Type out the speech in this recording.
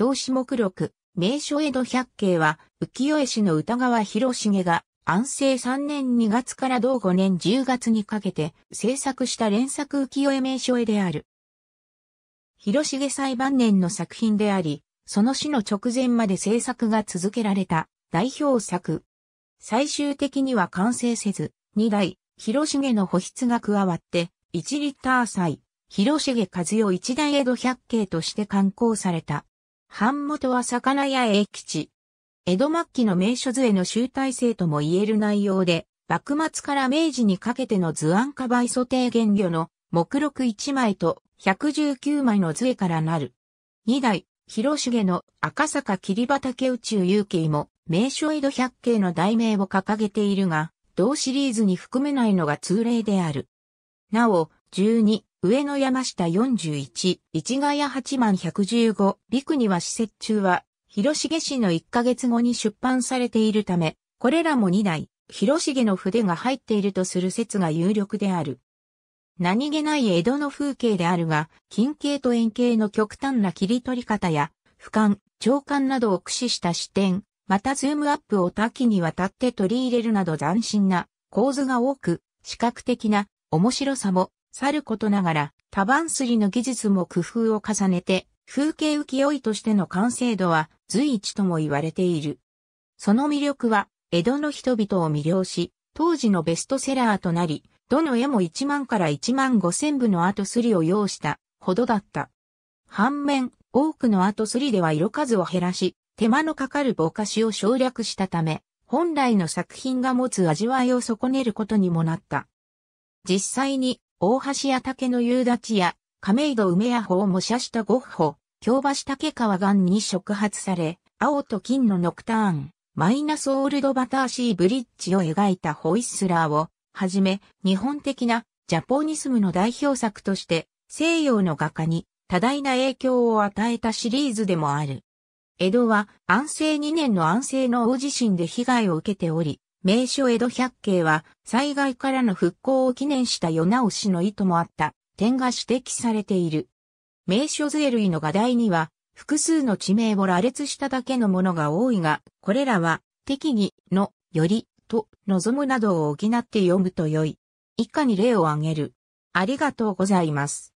表紙目録、名所江戸百景は、浮世絵師の歌川広重が、安政3年2月から同5年10月にかけて制作した連作浮世絵名所絵である。広重最晩年の作品であり、その死の直前まで制作が続けられた代表作。最終的には完成せず、2代、広重の保筆が加わって、1リッター祭、広重和代一代江戸百景として刊行された。版元は魚屋英吉。江戸末期の名所図への集大成とも言える内容で、幕末から明治にかけての図案化倍素定原魚の目録1枚と119枚の図絵からなる。2代、広重の赤坂霧畑宇宙遊景も名所江戸百景の題名を掲げているが、同シリーズに含めないのが通例である。なお、12、上野山下41、市ヶ谷八万115、陸には施設中は、広重氏の1ヶ月後に出版されているため、これらも2台、広重の筆が入っているとする説が有力である。何気ない江戸の風景であるが、近景と遠景の極端な切り取り方や、俯瞰、長官などを駆使した視点、またズームアップを多岐にわたって取り入れるなど斬新な構図が多く、視覚的な面白さもさることながら、多番りの技術も工夫を重ねて、風景浮世絵としての完成度は随一とも言われている。その魅力は、江戸の人々を魅了し、当時のベストセラーとなり、どの絵も1万から1万5千部の後すりを要したほどだった。反面、多くの後すりでは色数を減らし、手間のかかるぼかしを省略したため、本来の作品が持つ味わいを損ねることにもなった。実際に大橋や竹の夕立や、亀戸梅屋法模写したゴッホ、京橋竹川岩に触発され、青と金のノクターン、マイナスオールドバターシーブリッジを描いたホイッスラーを、はじめ、日本的なジャポニスムの代表作として、西洋の画家に多大な影響を与えたシリーズでもある。江戸は安政2年の安政の大地震で被害を受けており、名所江戸百景は災害からの復興を記念した世直しの意図もあった点が指摘されている。名所税類の画題には複数の地名を羅列しただけのものが多いが、これらは適宜のよりと望むなどを補って読むと良い。以下に例を挙げる。ありがとうございます。